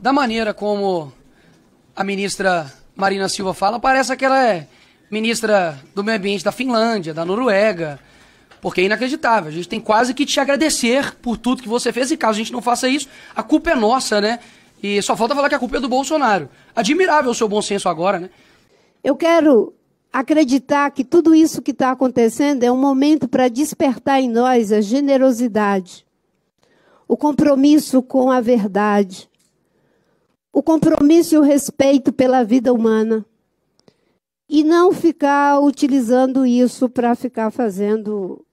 da maneira como a ministra Marina Silva fala, parece que ela é ministra do Meio Ambiente da Finlândia, da Noruega, porque é inacreditável. A gente tem quase que te agradecer por tudo que você fez, e caso a gente não faça isso, a culpa é nossa, né? E só falta falar que a culpa é do Bolsonaro. Admirável o seu bom senso agora, né? Eu quero acreditar que tudo isso que está acontecendo é um momento para despertar em nós a generosidade, o compromisso com a verdade, o compromisso e o respeito pela vida humana. E não ficar utilizando isso para ficar fazendo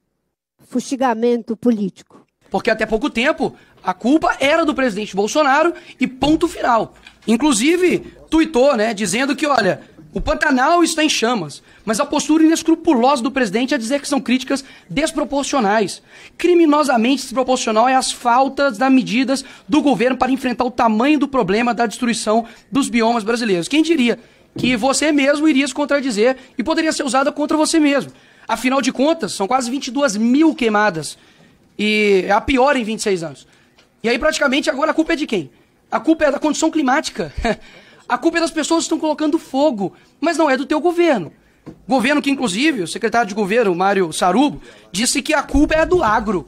fustigamento político. Porque até pouco tempo a culpa era do presidente Bolsonaro e ponto final. Inclusive, tuitou, né, dizendo que, olha, o Pantanal está em chamas, mas a postura inescrupulosa do presidente é dizer que são críticas desproporcionais. Criminosamente desproporcional é as faltas das medidas do governo para enfrentar o tamanho do problema da destruição dos biomas brasileiros. Quem diria que você mesmo iria se contradizer e poderia ser usada contra você mesmo? Afinal de contas, são quase 22 mil queimadas e é a pior em 26 anos. E aí, praticamente, agora a culpa é de quem? A culpa é da condição climática. A culpa é das pessoas que estão colocando fogo, mas não é do teu governo. Governo que, inclusive, o secretário de governo, Mário Sarubo, disse que a culpa é do agro.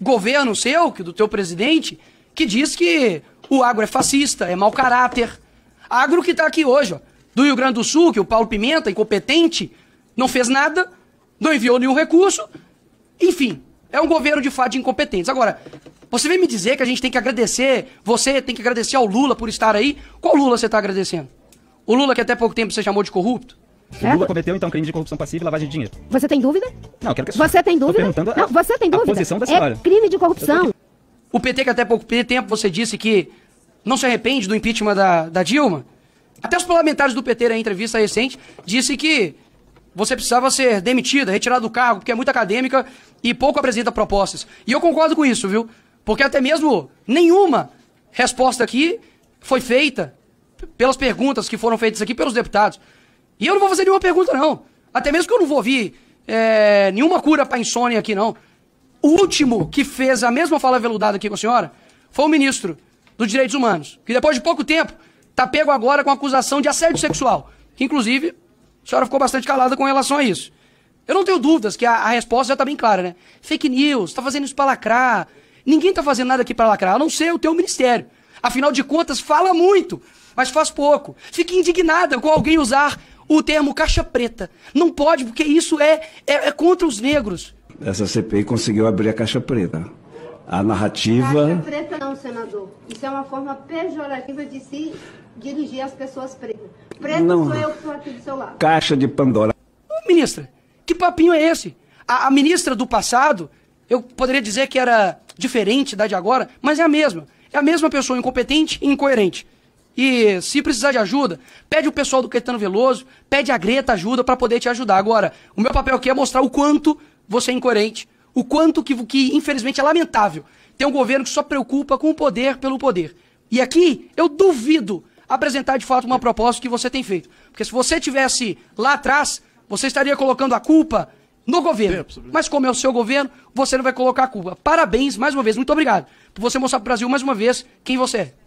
Governo seu, que do teu presidente, que diz que o agro é fascista, é mau caráter. Agro que está aqui hoje, ó, do Rio Grande do Sul, que o Paulo Pimenta, incompetente, não fez nada, não enviou nenhum recurso. Enfim, é um governo de fato de incompetentes. Agora, você vem me dizer que a gente tem que agradecer, você tem que agradecer ao Lula por estar aí? Qual Lula você está agradecendo? O Lula que até pouco tempo você chamou de corrupto? O é? Lula cometeu então crime de corrupção passiva e lavagem de dinheiro. Você tem dúvida? Não, quero que você. Você tem dúvida? Perguntando não, você tem dúvida? A posição da senhora. É crime de corrupção. O PT que até pouco tempo você disse que não se arrepende do impeachment da, da Dilma. Até os parlamentares do PT na entrevista recente disse que você precisava ser demitida, retirada do cargo, porque é muito acadêmica e pouco apresenta propostas. E eu concordo com isso, viu? Porque até mesmo nenhuma resposta aqui foi feita pelas perguntas que foram feitas aqui pelos deputados. E eu não vou fazer nenhuma pergunta, não. Até mesmo que eu não vou ouvir é, nenhuma cura para insônia aqui, não. O último que fez a mesma fala veludada aqui com a senhora foi o ministro dos Direitos Humanos, que depois de pouco tempo está pego agora com acusação de assédio sexual. Que, inclusive, a senhora ficou bastante calada com relação a isso. Eu não tenho dúvidas que a, a resposta já está bem clara, né? Fake news, está fazendo isso para lacrar, Ninguém está fazendo nada aqui para lacrar, a não ser o teu ministério. Afinal de contas, fala muito, mas faz pouco. Fique indignada com alguém usar o termo caixa preta. Não pode, porque isso é, é, é contra os negros. Essa CPI conseguiu abrir a caixa preta. A narrativa. Caixa preta não, senador. Isso é uma forma pejorativa de se dirigir às pessoas pretas. Preto não. sou eu que estou aqui do seu lado. Caixa de Pandora. ministra, que papinho é esse? A, a ministra do passado eu poderia dizer que era diferente da de agora, mas é a mesma. É a mesma pessoa incompetente e incoerente. E se precisar de ajuda, pede o pessoal do Caetano Veloso, pede a Greta ajuda para poder te ajudar. Agora, o meu papel aqui é mostrar o quanto você é incoerente, o quanto que, que infelizmente é lamentável ter um governo que só preocupa com o poder pelo poder. E aqui eu duvido apresentar de fato uma proposta que você tem feito. Porque se você tivesse lá atrás, você estaria colocando a culpa no governo. Mas como é o seu governo, você não vai colocar a culpa. Parabéns mais uma vez, muito obrigado por você mostrar para o Brasil mais uma vez quem você é.